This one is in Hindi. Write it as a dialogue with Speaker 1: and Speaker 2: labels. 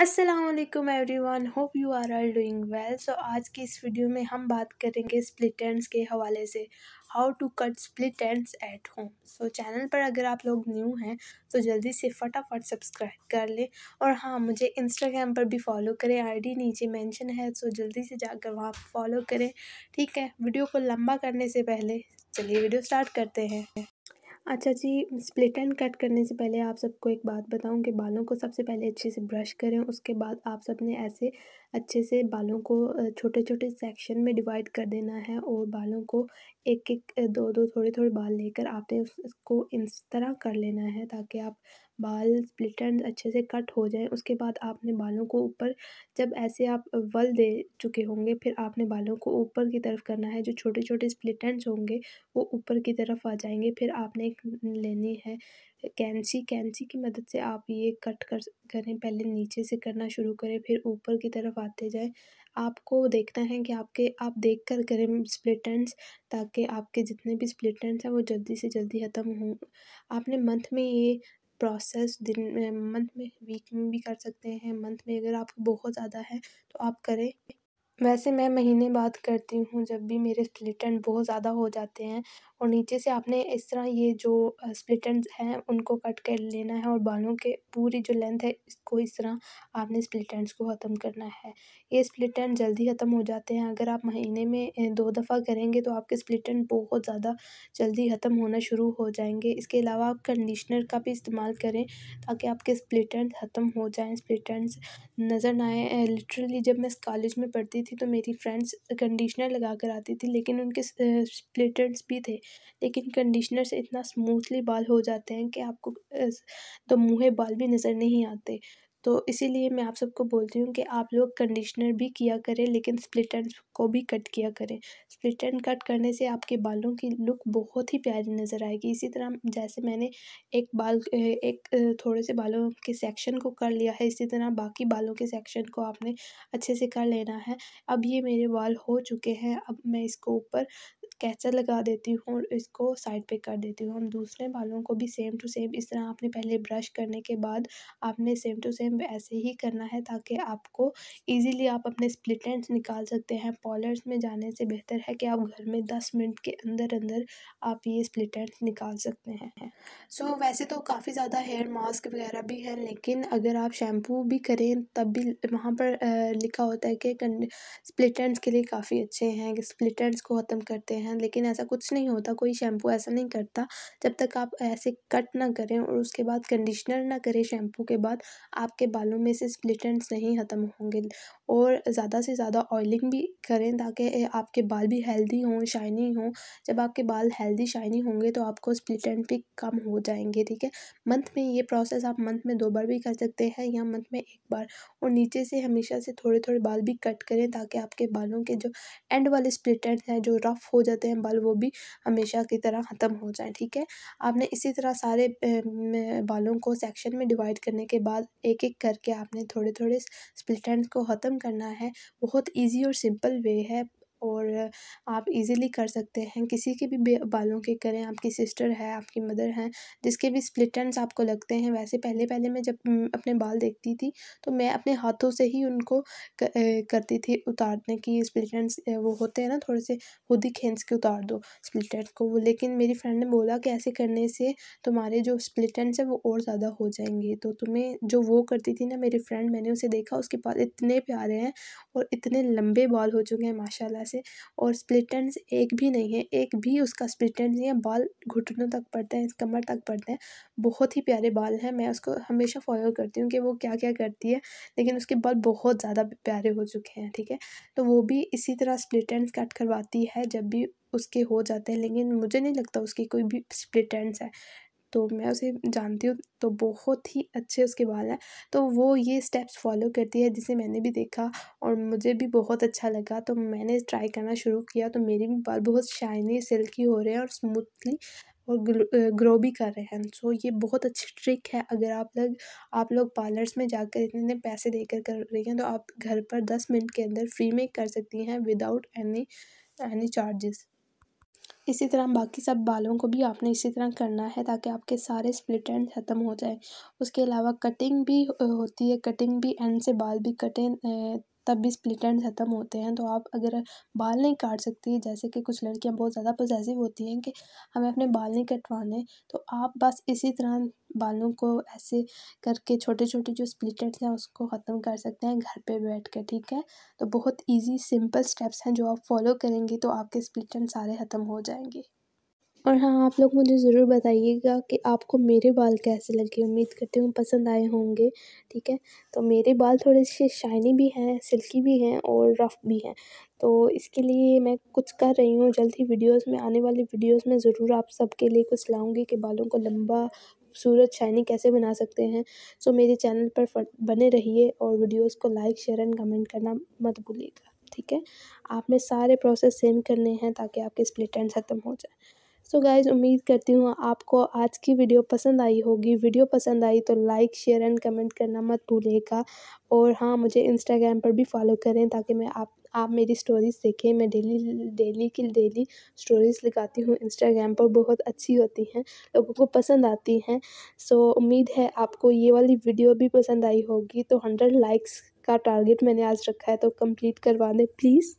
Speaker 1: Aslam every one hope you are are doing well so आज की इस वीडियो में हम बात करेंगे स्प्लिट एंड्स के हवाले से how to cut split ends at home so channel पर अगर आप लोग न्यू हैं तो जल्दी से फटाफट सब्सक्राइब कर लें और हाँ मुझे इंस्टाग्राम पर भी फॉलो करें आईडी नीचे मेंशन है सो तो जल्दी से जाकर वहाँ फॉलो करें ठीक है वीडियो को लंबा करने से पहले चलिए वीडियो स्टार्ट करते हैं अच्छा जी स्प्लिट एंड कट करने से पहले आप सबको एक बात बताऊं कि बालों को सबसे पहले अच्छे से ब्रश करें उसके बाद आप सबने ऐसे अच्छे से बालों को छोटे छोटे सेक्शन में डिवाइड कर देना है और बालों को एक एक दो दो थोड़े थोड़े बाल लेकर आपने उसको इस तरह कर लेना है ताकि आप बाल स्प्लिटर अच्छे से कट हो जाए उसके बाद आपने बालों को ऊपर जब ऐसे आप वल दे चुके होंगे फिर आपने बालों को ऊपर की तरफ करना है जो छोटे छोटे स्प्लिट होंगे वो ऊपर की तरफ आ जाएंगे फिर आपने एक लेनी है कैंची कैंची की मदद से आप ये कट कर करें पहले नीचे से करना शुरू करें फिर ऊपर की तरफ आते जाएँ आपको देखना है कि आपके आप देख कर करें स्प्लिट ताकि आपके जितने भी स्प्लिट हैं वो जल्दी से जल्दी ख़त्म हों आपने मंथ में ये प्रोसेस दिन में मंथ में वीक में भी कर सकते हैं मंथ में अगर आपको बहुत ज़्यादा है तो आप करें वैसे मैं महीने बाद करती हूँ जब भी मेरे स्प्लिटेंट बहुत ज़्यादा हो जाते हैं और नीचे से आपने इस तरह ये जो स्प्लिट हैं उनको कट कर लेना है और बालों के पूरी जो लेंथ है इसको इस तरह आपने स्प्लिटेंट्स को ख़त्म करना है ये स्प्लिटेंट जल्दी ख़त्म हो जाते हैं अगर आप महीने में दो दफ़ा करेंगे तो आपके स्प्लिटेंट बहुत ज़्यादा जल्दी ख़त्म होना शुरू हो जाएंगे इसके अलावा आप कंडीशनर का भी इस्तेमाल करें ताकि आपके स्प्लिटेंट ख़त्म हो जाएँ स्प्लिटेंट्स नज़र ना आए लिटरली जब मैं कॉलेज में पढ़ती थी तो मेरी फ्रेंड्स कंडीशनर लगा कर आती थी लेकिन उनके स्प्लिटर्स भी थे लेकिन कंडीशनर से इतना स्मूथली बाल हो जाते हैं कि आपको तो मुँह बाल भी नज़र नहीं आते तो इसीलिए मैं आप सबको बोलती हूँ कि आप लोग कंडीशनर भी किया करें लेकिन स्प्लिट एंड को भी कट किया करें स्प्लिट एंड कट करने से आपके बालों की लुक बहुत ही प्यारी नज़र आएगी इसी तरह जैसे मैंने एक बाल एक थोड़े से बालों के सेक्शन को कर लिया है इसी तरह बाकी बालों के सेक्शन को आपने अच्छे से कर लेना है अब ये मेरे बाल हो चुके हैं अब मैं इसको ऊपर कैचर लगा देती हूँ और इसको साइड पे कर देती हूँ हम दूसरे बालों को भी सेम टू सेम इस तरह आपने पहले ब्रश करने के बाद आपने सेम टू सेम ऐसे ही करना है ताकि आपको ईज़िली आप अपने स्प्लिटेंट्स निकाल सकते हैं पॉलर्स में जाने से बेहतर है कि आप घर में दस मिनट के अंदर अंदर आप ये स्प्लिटेंट्स निकाल सकते हैं सो so, वैसे तो काफ़ी ज़्यादा हेयर मास्क वगैरह भी हैं लेकिन अगर आप शैम्पू भी करें तब भी वहाँ पर लिखा होता है कि स्प्लिटेंट्स के लिए काफ़ी अच्छे हैं स्प्लिटेंट्स को ख़त्म करते हैं हैं लेकिन ऐसा कुछ नहीं होता कोई शैम्पू ऐसा नहीं करता जब तक आप ऐसे कट ना करें और उसके बाद कंडीशनर ना करें शैम्पू के बाद आपके बालों में से स्प्लिटेंट्स नहीं ख़त्म होंगे और ज़्यादा से ज़्यादा ऑयलिंग भी करें ताकि आपके बाल भी हेल्दी हों शाइनी हों जब आपके बाल हेल्दी शाइनी होंगे तो आपको स्प्लिटेंट भी कम हो जाएंगे ठीक है मंथ में ये प्रोसेस आप मंथ में दो बार भी कर सकते हैं या मंथ में एक बार और नीचे से हमेशा से थोड़े थोड़े बाल भी कट करें ताकि आपके बालों के जो एंड वाले स्प्लिटेंट्स हैं जो रफ़ हो जाते देते हैं बाल वो भी हमेशा की तरह ख़त्म हो जाए ठीक है आपने इसी तरह सारे बालों को सेक्शन में डिवाइड करने के बाद एक एक करके आपने थोड़े थोड़े स्प्लिटेंट को ख़त्म करना है बहुत ईज़ी और सिंपल वे है और आप इजीली कर सकते हैं किसी के भी बालों के करें आपकी सिस्टर है आपकी मदर हैं जिसके भी स्प्लिटेंस आपको लगते हैं वैसे पहले पहले मैं जब अपने बाल देखती थी तो मैं अपने हाथों से ही उनको करती थी उतारने की स्प्लिटेंस वो होते हैं ना थोड़े से खुद ही खींच के उतार दो स्प्लिटेंस को वो लेकिन मेरी फ्रेंड ने बोला कि ऐसे करने से तुम्हारे जो स्प्लिटेंस है वो और ज़्यादा हो जाएंगे तो तुम्हें जो वो करती थी ना मेरी फ्रेंड मैंने उसे देखा उसके बाल इतने प्यारे हैं और इतने लंबे बाल हो चुके हैं माशाला पास है और स्प्लिटेंस एक भी नहीं है एक भी उसका स्प्लिटेंस नहीं है बाल घुटनों तक पड़ते हैं कमर तक पड़ते हैं बहुत ही प्यारे बाल हैं मैं उसको हमेशा फॉलो करती हूँ कि वो क्या क्या करती है लेकिन उसके बाल बहुत ज़्यादा प्यारे हो चुके हैं ठीक है तो वो भी इसी तरह स्प्लिटेंस कट करवाती है जब भी उसके हो जाते हैं लेकिन मुझे नहीं लगता उसकी कोई भी स्प्लिटेंस है तो मैं उसे जानती हूँ तो बहुत ही अच्छे उसके बाल हैं तो वो ये स्टेप्स फॉलो करती है जिसे मैंने भी देखा और मुझे भी बहुत अच्छा लगा तो मैंने ट्राई करना शुरू किया तो मेरे भी बाल बहुत शाइनी सिल्की हो रहे हैं और स्मूथली और ग्रो भी कर रहे हैं सो ये बहुत अच्छी ट्रिक है अगर आप लोग आप लोग पार्लर्स में जाकर इतने इतने पैसे देकर कर रही हैं तो आप घर पर दस मिनट के अंदर फ्री में कर सकती हैं विदाउट एनी एनी चार्जेस इसी तरह बाकी सब बालों को भी आपने इसी तरह करना है ताकि आपके सारे स्प्लिट एंड ख़त्म हो जाए उसके अलावा कटिंग भी होती है कटिंग भी एंड से बाल भी कटे तब भी स्प्लिट एंड ख़त्म होते हैं तो आप अगर बाल नहीं काट सकती जैसे कि कुछ लड़कियाँ बहुत ज़्यादा पोजेसिव होती हैं कि हमें अपने बाल नहीं कटवाने तो आप बस इसी तरह बालों को ऐसे करके छोटे छोटे जो स्प्लिट एंड्स हैं उसको ख़त्म कर सकते हैं घर पे बैठ कर ठीक है तो बहुत इजी सिंपल स्टेप्स हैं जो आप फॉलो करेंगी तो आपके स्प्लिट एंड सारे ख़त्म हो जाएंगे और हाँ आप लोग मुझे ज़रूर बताइएगा कि आपको मेरे बाल कैसे लगे उम्मीद करती हूँ पसंद आए होंगे ठीक है तो मेरे बाल थोड़े से शाइनी भी हैं सिल्की भी हैं और रफ़ भी हैं तो इसके लिए मैं कुछ कर रही हूँ जल्द ही वीडियोस में आने वाली वीडियोस में ज़रूर आप सबके लिए कुछ लाऊँगी कि बालों को लंबा खूबसूरत शाइनी कैसे बना सकते हैं सो मेरे चैनल पर बने रहिए और वीडियोज़ को लाइक शेयर एंड कमेंट करना मत भूलिएगा ठीक है आपने सारे प्रोसेस सेम करने हैं ताकि आपके स्प्लिट एंड ख़त्म हो जाए सो गाइज उम्मीद करती हूँ आपको आज की वीडियो पसंद आई होगी वीडियो पसंद आई तो लाइक शेयर एंड कमेंट करना मत भूलिएगा और हाँ मुझे इंस्टाग्राम पर भी फॉलो करें ताकि मैं आप आप मेरी स्टोरीज़ देखें मैं डेली डेली की डेली स्टोरीज़ लगाती हूँ इंस्टाग्राम पर बहुत अच्छी होती हैं लोगों को पसंद आती हैं सो उम्मीद है आपको ये वाली वीडियो भी पसंद आई होगी तो हंड्रेड लाइक्स का टारगेट मैंने आज रखा है तो कंप्लीट करवा दें प्लीज़